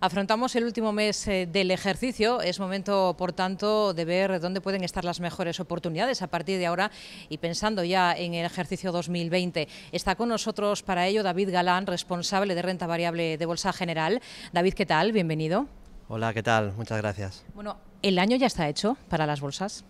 Afrontamos el último mes eh, del ejercicio, es momento por tanto de ver dónde pueden estar las mejores oportunidades a partir de ahora y pensando ya en el ejercicio 2020. Está con nosotros para ello David Galán, responsable de renta variable de Bolsa General. David, ¿qué tal? Bienvenido. Hola, ¿qué tal? Muchas gracias. Bueno, ¿el año ya está hecho para las bolsas?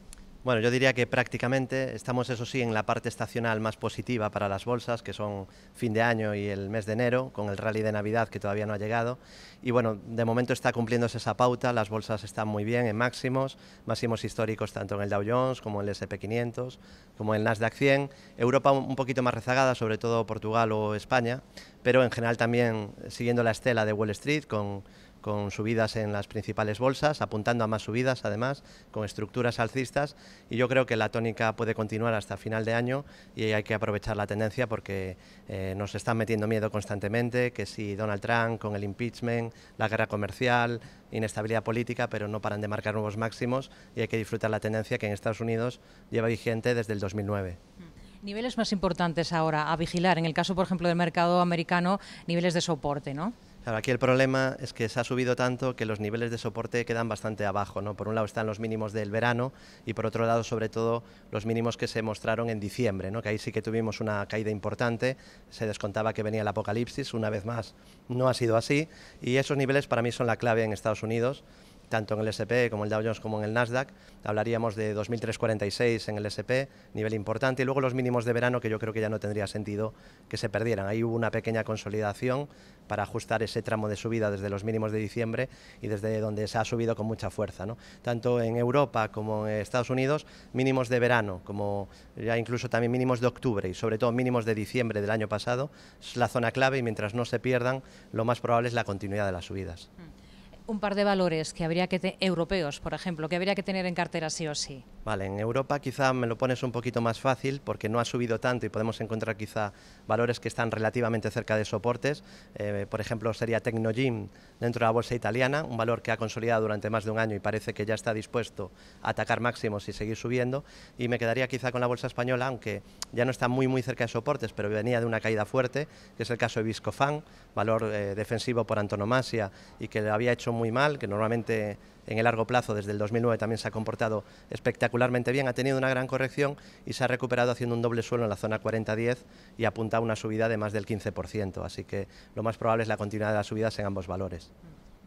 Bueno, yo diría que prácticamente estamos, eso sí, en la parte estacional más positiva para las bolsas, que son fin de año y el mes de enero, con el rally de Navidad que todavía no ha llegado. Y bueno, de momento está cumpliéndose esa pauta, las bolsas están muy bien en máximos, máximos históricos tanto en el Dow Jones como en el SP500, como en el Nasdaq 100. Europa un poquito más rezagada, sobre todo Portugal o España, pero en general también siguiendo la estela de Wall Street con con subidas en las principales bolsas, apuntando a más subidas además, con estructuras alcistas y yo creo que la tónica puede continuar hasta final de año y hay que aprovechar la tendencia porque eh, nos están metiendo miedo constantemente, que si Donald Trump con el impeachment, la guerra comercial, inestabilidad política, pero no paran de marcar nuevos máximos y hay que disfrutar la tendencia que en Estados Unidos lleva vigente desde el 2009. Mm. Niveles más importantes ahora a vigilar, en el caso por ejemplo del mercado americano, niveles de soporte, ¿no? aquí el problema es que se ha subido tanto que los niveles de soporte quedan bastante abajo. ¿no? Por un lado están los mínimos del verano y por otro lado, sobre todo, los mínimos que se mostraron en diciembre, ¿no? que ahí sí que tuvimos una caída importante. Se descontaba que venía el apocalipsis, una vez más no ha sido así. Y esos niveles para mí son la clave en Estados Unidos tanto en el SP como en el Dow Jones como en el Nasdaq. Hablaríamos de 2.346 en el SP, nivel importante, y luego los mínimos de verano que yo creo que ya no tendría sentido que se perdieran. Ahí hubo una pequeña consolidación para ajustar ese tramo de subida desde los mínimos de diciembre y desde donde se ha subido con mucha fuerza. Tanto en Europa como en Estados Unidos, mínimos de verano, como ya incluso también mínimos de octubre y sobre todo mínimos de diciembre del año pasado, es la zona clave y mientras no se pierdan, lo más probable es la continuidad de las subidas. Mm un par de valores que habría que europeos, por ejemplo, que habría que tener en cartera sí o sí. Vale, en Europa quizá me lo pones un poquito más fácil porque no ha subido tanto y podemos encontrar quizá valores que están relativamente cerca de soportes. Eh, por ejemplo, sería Tecnogym dentro de la bolsa italiana, un valor que ha consolidado durante más de un año y parece que ya está dispuesto a atacar máximos y seguir subiendo. Y me quedaría quizá con la bolsa española, aunque ya no está muy muy cerca de soportes, pero venía de una caída fuerte, que es el caso de Viscofan, valor eh, defensivo por antonomasia y que había hecho muy mal, que normalmente en el largo plazo, desde el 2009 también se ha comportado espectacularmente bien, ha tenido una gran corrección y se ha recuperado haciendo un doble suelo en la zona 40-10 y apunta a una subida de más del 15%, así que lo más probable es la continuidad de las subidas en ambos valores.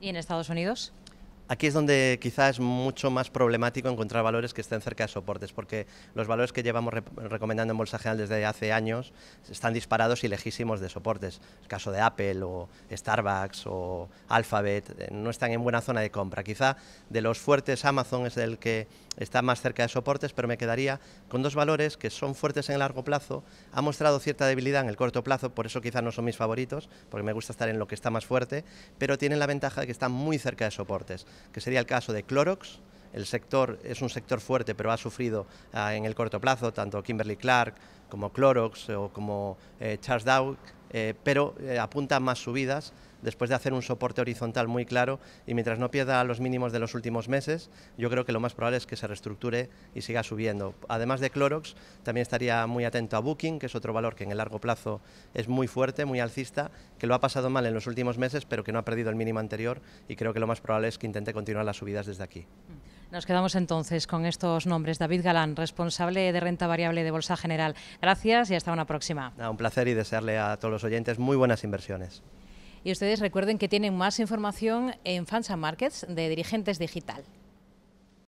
¿Y en Estados Unidos? Aquí es donde quizás es mucho más problemático encontrar valores que estén cerca de soportes, porque los valores que llevamos recomendando en Bolsa General desde hace años están disparados y lejísimos de soportes. El caso de Apple o Starbucks o Alphabet eh, no están en buena zona de compra. Quizá de los fuertes Amazon es el que está más cerca de soportes, pero me quedaría con dos valores que son fuertes en el largo plazo, ha mostrado cierta debilidad en el corto plazo, por eso quizás no son mis favoritos, porque me gusta estar en lo que está más fuerte, pero tienen la ventaja de que están muy cerca de soportes que sería el caso de Clorox. El sector es un sector fuerte, pero ha sufrido ah, en el corto plazo, tanto Kimberly Clark como Clorox o como eh, Charles Dow, eh, pero eh, apunta a más subidas después de hacer un soporte horizontal muy claro y mientras no pierda los mínimos de los últimos meses, yo creo que lo más probable es que se reestructure y siga subiendo. Además de Clorox, también estaría muy atento a Booking, que es otro valor que en el largo plazo es muy fuerte, muy alcista, que lo ha pasado mal en los últimos meses, pero que no ha perdido el mínimo anterior y creo que lo más probable es que intente continuar las subidas desde aquí. Mm. Nos quedamos entonces con estos nombres. David Galán, responsable de renta variable de Bolsa General. Gracias y hasta una próxima. Ah, un placer y desearle a todos los oyentes muy buenas inversiones. Y ustedes recuerden que tienen más información en Fansa Markets de Dirigentes Digital.